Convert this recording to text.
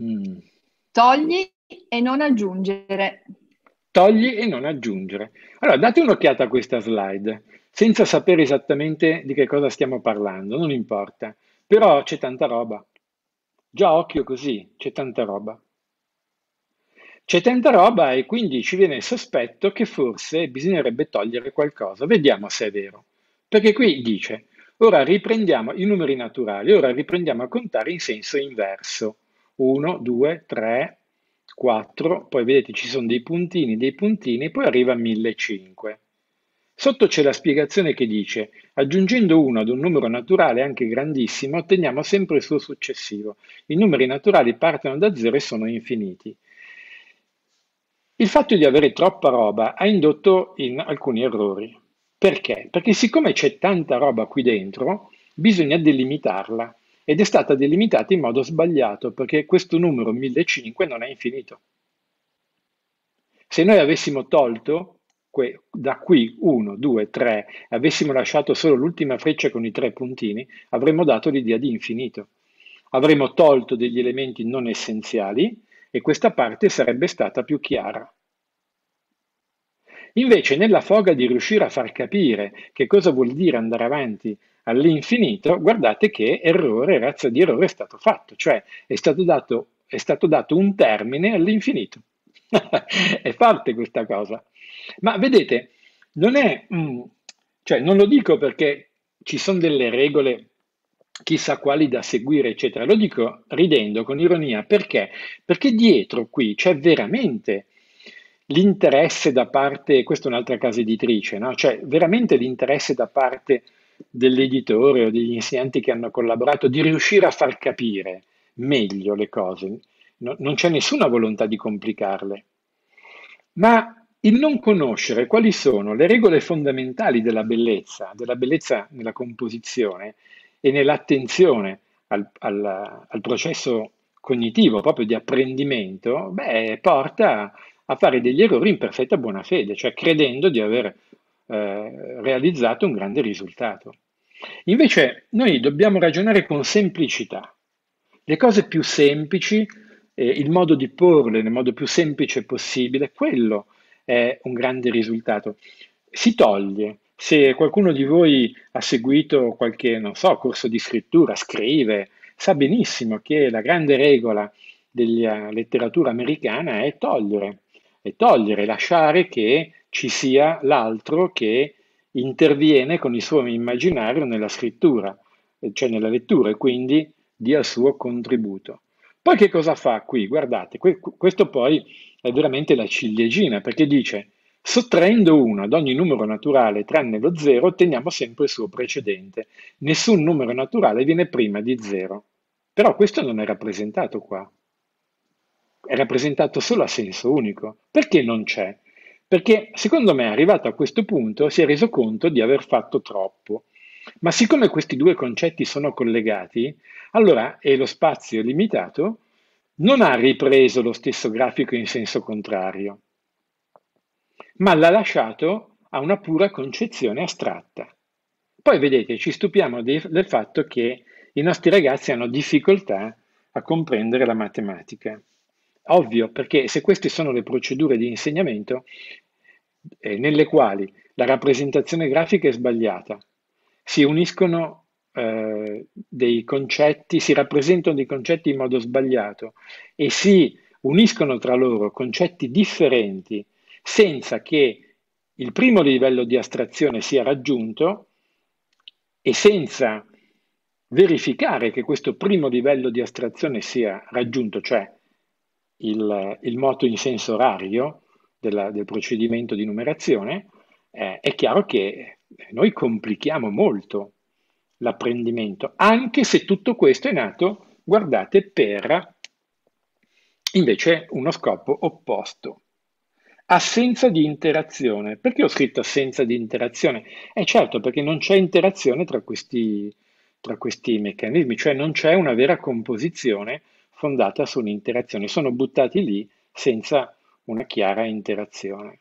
Mm. Togli e non aggiungere. Togli e non aggiungere. Allora, date un'occhiata a questa slide, senza sapere esattamente di che cosa stiamo parlando, non importa, però c'è tanta roba. Già occhio così, c'è tanta roba. C'è tanta roba e quindi ci viene il sospetto che forse bisognerebbe togliere qualcosa. Vediamo se è vero. Perché qui dice, ora riprendiamo i numeri naturali, ora riprendiamo a contare in senso inverso. 1, 2, 3, 4, poi vedete ci sono dei puntini, dei puntini, poi arriva a 1500. Sotto c'è la spiegazione che dice, aggiungendo 1 ad un numero naturale anche grandissimo, otteniamo sempre il suo successivo. I numeri naturali partono da 0 e sono infiniti. Il fatto di avere troppa roba ha indotto in alcuni errori. Perché? Perché siccome c'è tanta roba qui dentro, bisogna delimitarla ed è stata delimitata in modo sbagliato perché questo numero 1005 non è infinito. Se noi avessimo tolto que- da qui 1, 2, 3 e avessimo lasciato solo l'ultima freccia con i tre puntini, avremmo dato l'idea di infinito. Avremmo tolto degli elementi non essenziali e questa parte sarebbe stata più chiara. Invece, nella foga di riuscire a far capire che cosa vuol dire andare avanti all'infinito, guardate che errore, razza di errore è stato fatto, cioè è stato dato, è stato dato un termine all'infinito. è forte questa cosa. Ma vedete, non è, mm, cioè non lo dico perché ci sono delle regole chissà quali da seguire, eccetera. Lo dico ridendo, con ironia, perché? Perché dietro qui c'è veramente l'interesse da parte, questa è un'altra casa editrice, no? cioè veramente l'interesse da parte dell'editore o degli insegnanti che hanno collaborato di riuscire a far capire meglio le cose. No, non c'è nessuna volontà di complicarle. Ma il non conoscere quali sono le regole fondamentali della bellezza, della bellezza nella composizione e nell'attenzione al, al, al processo cognitivo, proprio di apprendimento, beh, porta a fare degli errori in perfetta buona fede, cioè credendo di aver eh, realizzato un grande risultato. Invece noi dobbiamo ragionare con semplicità. Le cose più semplici, eh, il modo di porle nel modo più semplice possibile, quello è un grande risultato. Si toglie. Se qualcuno di voi ha seguito qualche, non so, corso di scrittura, scrive, sa benissimo che la grande regola della letteratura americana è togliere e togliere, lasciare che ci sia l'altro che interviene con il suo immaginario nella scrittura, eh, cioè nella lettura, e quindi dia il suo contributo. Poi che cosa fa qui? Guardate, questo poi è veramente la ciliegina, perché dice, sottraendo 1 ad ogni numero naturale tranne lo 0, otteniamo sempre il suo precedente. Nessun numero naturale viene prima di 0. Però questo non è rappresentato qua è rappresentato solo a senso unico. Perché non c'è? Perché secondo me arrivato a questo punto si è reso conto di aver fatto troppo. Ma siccome questi due concetti sono collegati, allora e lo spazio limitato non ha ripreso lo stesso grafico in senso contrario, ma l'ha lasciato a una pura concezione astratta. Poi vedete, ci stupiamo di, del fatto che i nostri ragazzi hanno difficoltà a comprendere la matematica. Ovvio, perché se queste sono le procedure di insegnamento eh, nelle quali la rappresentazione grafica è sbagliata, si uniscono eh, dei concetti, si rappresentano dei concetti in modo sbagliato e si uniscono tra loro concetti differenti senza che il primo livello di astrazione sia raggiunto e senza verificare che questo primo livello di astrazione sia raggiunto, cioè il, il moto in senso orario della, del procedimento di numerazione, eh, è chiaro che noi complichiamo molto l'apprendimento, anche se tutto questo è nato, guardate, per invece uno scopo opposto. Assenza di interazione. Perché ho scritto assenza di interazione? È eh certo perché non c'è interazione tra questi, tra questi meccanismi, cioè non c'è una vera composizione fondata sull'interazione, sono buttati lì senza una chiara interazione.